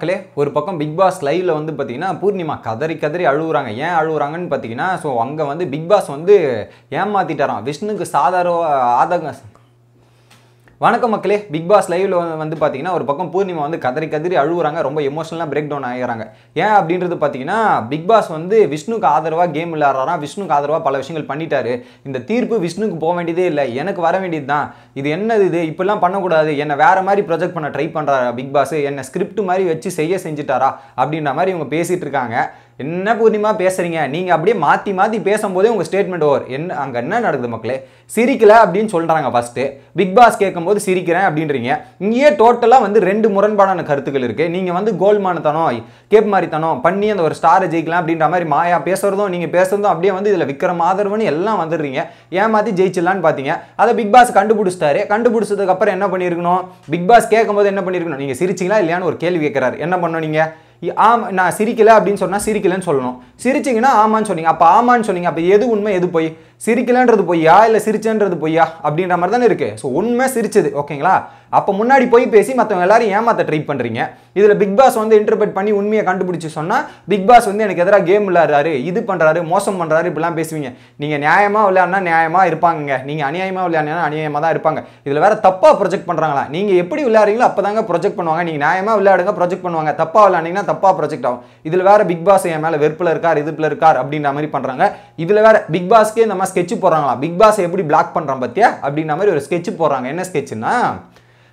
மக்களே ஒரு பக்கம் பிக் பாஸ் லைவ்ல வந்து பார்த்தீங்கன்னா பூர்ணிமா கதறி கதறி அழுகுறாங்க ஏன் அழுகுறாங்கன்னு பார்த்தீங்கன்னா ஸோ அங்கே வந்து பிக் பாஸ் வந்து ஏமாத்திட்டாராம் விஷ்ணுக்கு சாதாரண ஆதங்க வணக்கம் மக்களே பிக் பாஸ் லைவ்ல வந்து பார்த்தீங்கன்னா ஒரு பக்கம் பூர்ணிமா வந்து கதறி கதறி அழுகுறாங்க ரொம்ப எமோஷனலாக பிரேக் டவுன் ஆகிறாங்க ஏன் அப்படின்றது பார்த்தீங்கன்னா பிக் பாஸ் வந்து விஷ்ணுக்கு ஆதரவாக கேம் விளையாடுறா விஷ்ணுக்கு ஆதரவாக பல விஷயங்கள் பண்ணிட்டாரு இந்த தீர்ப்பு விஷ்ணுக்கு போக வேண்டியதே இல்லை எனக்கு வர வேண்டியது தான் இது என்னது இது இப்படிலாம் பண்ணக்கூடாது என்னை வேற மாதிரி ப்ரொஜெக்ட் பண்ண ட்ரை பண்ணுறாரா பிக் பாஸ் என்னை ஸ்கிரிப்ட் மாதிரி வச்சு செய்ய செஞ்சுட்டாரா அப்படின்ற மாதிரி இவங்க பேசிட்டு இருக்காங்க என்ன பூர்ணிமா பேசுகிறீங்க நீங்கள் அப்படியே மாற்றி மாற்றி பேசும்போதே உங்கள் ஸ்டேட்மெண்ட் ஓவர் என்ன அங்கே என்ன நடக்குது மக்களே சிரிக்கலை அப்படின்னு சொல்கிறாங்க ஃபர்ஸ்ட் பிக் பாஸ் கேட்கும்போது சிரிக்கிறேன் அப்படின்றீங்க இங்கேயே டோட்டலாக வந்து ரெண்டு முரண்பாடான கருத்துக்கள் இருக்குது நீங்கள் வந்து கோல்மானத்தனம் கேப் மாறித்தனம் பண்ணி அந்த ஒரு ஸ்டாரை ஜெயிக்கலாம் அப்படின்ற மாதிரி மாயா பேசுறதும் நீங்கள் பேசுறதும் அப்படியே வந்து இதில் விக்ரம் ஆதரவுன்னு எல்லாம் வந்துடுறீங்க ஏமாத்தி ஜெயிச்சிடலான்னு பார்த்தீங்க அதை பிக் பாஸ் கண்டுபிடிச்சிட்டாரு கண்டுபிடிச்சதுக்கப்புறம் என்ன பண்ணிருக்கணும் பிக் பாஸ் கேட்கும்போது என்ன பண்ணிருக்கணும் நீங்கள் சிரிச்சிங்களா இல்லையான்னு ஒரு கேள்வி கேட்கிறாரு என்ன பண்ணணும் நீங்க ஆம் நான் சிரிக்கலை அப்படின்னு சொன்னால் சிரிக்கலைன்னு சொல்லணும் சிரிச்சிங்கன்னா ஆமான்னு சொன்னீங்க அப்போ ஆமான்னு சொன்னீங்க அப்போ எது உண்மை எது போய் சிரிக்கலன்றது பொய்யா இல்லை சிரிச்சன்றது பொய்யா அப்படின்ற மாதிரி தானே இருக்குது ஸோ உண்மை சிரிச்சது ஓகேங்களா அப்போ முன்னாடி போய் பேசி மற்றவங்க எல்லாரும் ஏமாத்த ட்ரை பண்ணுறீங்க இதில் பிக் பாஸ் வந்து இன்டர்பிரட் பண்ணி உண்மையை கண்டுபிடிச்சி சொன்னால் பிக் பாஸ் வந்து எனக்கு எதிராக கேம் விளையாடுறாரு இது பண்ணுறாரு மோசம் பண்ணுறாரு இப்படிலாம் பேசுவீங்க நீங்கள் நியாயமாக விளையாடினா நியாயமாக இருப்பாங்க நீங்கள் அநியாயமாக விளையாடினா அநியாயமாக தான் இருப்பாங்க இதில் வேற தப்பாக ப்ரொஜெக்ட் பண்ணுறாங்களா நீங்கள் எப்படி விளையாடுறீங்களோ அப்போ தாங்க ப்ரொஜெக்ட் பண்ணுவாங்க நீங்கள் நியாயமாக விளையாடுங்க ப்ரொஜெக்ட் பண்ணுவாங்க தப்பாக விளையாண்டிங்கன்னா தப்பாக ப்ரொஜெக்ட் ஆகும் இதில் வேறு பிக் பாஸ் என் மேலே வெறுப்பில் இருக்கார் இதுப்பில் இருக்கார் அப்படின்ற மாதிரி பண்ணுறாங்க இதில் வேறு பிக் பாஸ்க்கே இந்த மாதிரி ஸ்கெட்ச் போடுறாங்களா பிக் பாஸ் எப்படி பிளாக் பண்ணுறான் பத்தியா அப்படின்ற மாதிரி ஒரு ஸ்கெட்ச் போடுறாங்க என்ன ஸ்கெட்சுன்னா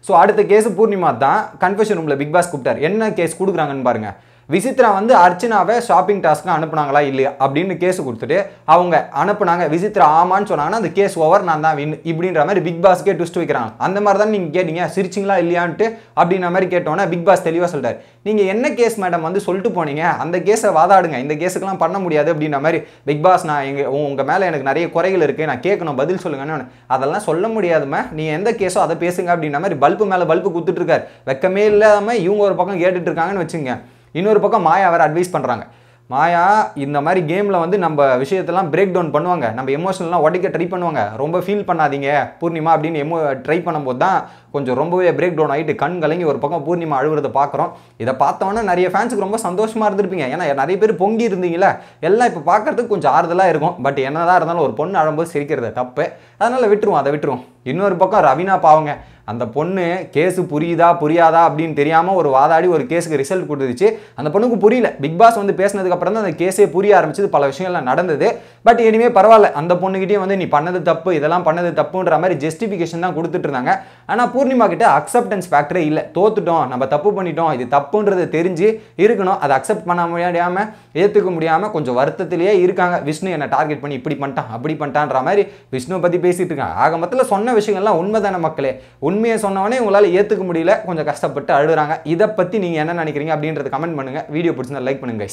ஸோ அடுத்த கேஸ் பூர்ணிமா தான் கன்ஃபியூஷன் ரூமில் பிக் பாஸ் கூப்பிட்டார் என்ன கேஸ் கொடுக்குறாங்கன்னு பாருங்கள் விசித்ரா வந்து அர்ச்சனாவை ஷாப்பிங் டாஸ்க்கு அனுப்புனாங்களா இல்லையா அப்படின்னு கேஸ் கொடுத்துட்டு அவங்க அனுப்புனாங்க விசித்ரா ஆமான்னு சொன்னாங்கன்னா அந்த கேஸ் ஓவர் நான் தான் வின் இப்படின்ற மாதிரி பிக் பாஸ்க்கே ட்விஸ்ட் வைக்கிறாங்க அந்த மாதிரி தான் நீங்கள் கேட்டீங்க சிரிச்சிங்களா இல்லையான்ட்டு அப்படின்ற மாதிரி கேட்டோன்னா பிக் பாஸ் தெளிவாக சொல்கிறார் நீங்கள் என்ன கேஸ் மேடம் வந்து சொல்லிட்டு போனீங்க அந்த கேஸை வாதாடுங்க இந்த கேஸுக்கெல்லாம் பண்ண முடியாது அப்படின்ற மாதிரி பிக் பாஸ் நான் எங்கள் உங்கள் மேலே எனக்கு நிறைய குறைகள் இருக்குது நான் கேட்கணும் பதில் சொல்லுங்கன்னு அதெல்லாம் சொல்ல முடியாதுமே நீ எந்த கேஸோ அதை பேசுங்க அப்படின்ற மாதிரி பல்பு மேலே பல்பு கொடுத்துட்ருக்காரு வெக்கமே இல்லாமல் இவங்க ஒரு பக்கம் கேட்டுட்ருக்காங்கன்னு வச்சுங்க இன்னொரு பக்கம் மாயா வேறு அட்வைஸ் பண்ணுறாங்க மாயா இந்த மாதிரி கேமில் வந்து நம்ம விஷயத்தெல்லாம் பிரேக் டவுன் பண்ணுவாங்க நம்ம எமோஷனெலாம் உடைக்க ட்ரை பண்ணுவாங்க ரொம்ப ஃபீல் பண்ணாதீங்க பூர்ணிமா அப்படின்னு எமோ ட்ரை பண்ணும்போது தான் கொஞ்சம் ரொம்பவே பிரேக் டவுன் ஆகிட்டு கண் கலங்கி ஒரு பக்கம் பூர்ணிமா அழுகிறத பார்க்குறோம் இதை பார்த்தோன்னா நிறைய ஃபேன்ஸுக்கு ரொம்ப சந்தோஷமாக இருந்திருப்பீங்க ஏன்னா நிறைய பேர் பொங்கி இருந்தீங்களா எல்லாம் இப்போ பார்க்குறதுக்கு கொஞ்சம் ஆறுதலாக இருக்கும் பட் என்னதான் இருந்தாலும் ஒரு பொண்ணு அழும்போது சிரிக்கிறது தப்பு அதனால் விட்டுருவோம் அதை விட்டுருவோம் இன்னொரு பக்கம் ரவினா பாவங்க அந்த பொண்ணு கேஸு புரியுதா புரியாதா அப்படின்னு தெரியாமல் ஒரு வாதாடி ஒரு கேஸுக்கு ரிசல்ட் கொடுத்துச்சு அந்த பொண்ணுக்கு புரியல பிக் பாஸ் வந்து பேசினதுக்கப்புறம் தான் அந்த கேஸே புரிய ஆரம்பிச்சது பல விஷயங்கள்லாம் நடந்தது பட் இனிமேல் பரவாயில்ல அந்த பொண்ணுக்கிட்டே வந்து நீ பண்ணது தப்பு இதெல்லாம் பண்ணது தப்புன்ற மாதிரி ஜஸ்டிஃபிகேஷன் தான் கொடுத்துட்டு இருந்தாங்க ஆனால் பூர்ணிமா கிட்ட அக்செப்டன்ஸ் ஃபேக்டரே இல்லை தோத்துட்டோம் நம்ம தப்பு பண்ணிட்டோம் இது தப்புன்றது தெரிஞ்சு இருக்கணும் அதை அக்செப்ட் பண்ண முடியாமல் ஏற்றுக்க முடியாமல் கொஞ்சம் வருத்தத்திலேயே இருக்காங்க விஷ்ணு என்னை டார்கெட் பண்ணி இப்படி பண்ணிட்டான் அப்படி பண்ணிட்டான்ற மாதிரி விஷ்ணுவை பற்றி பேசிகிட்டு இருக்காங்க ஆக மொத்தத்தில் சொன்ன விஷயங்கள்லாம் உண்மைதான மக்களே உண்மையை சொன்னவனே உங்களால் ஏற்றுக்க முடியல கொஞ்சம் கஷ்டப்பட்டு அழுகிறாங்க இதை பற்றி நீங்கள் என்ன நினைக்கிறீங்க அப்படின்றது கமெண்ட் பண்ணுங்கள் வீடியோ பிடிச்சிருந்தா லைக் பண்ணுங்கள்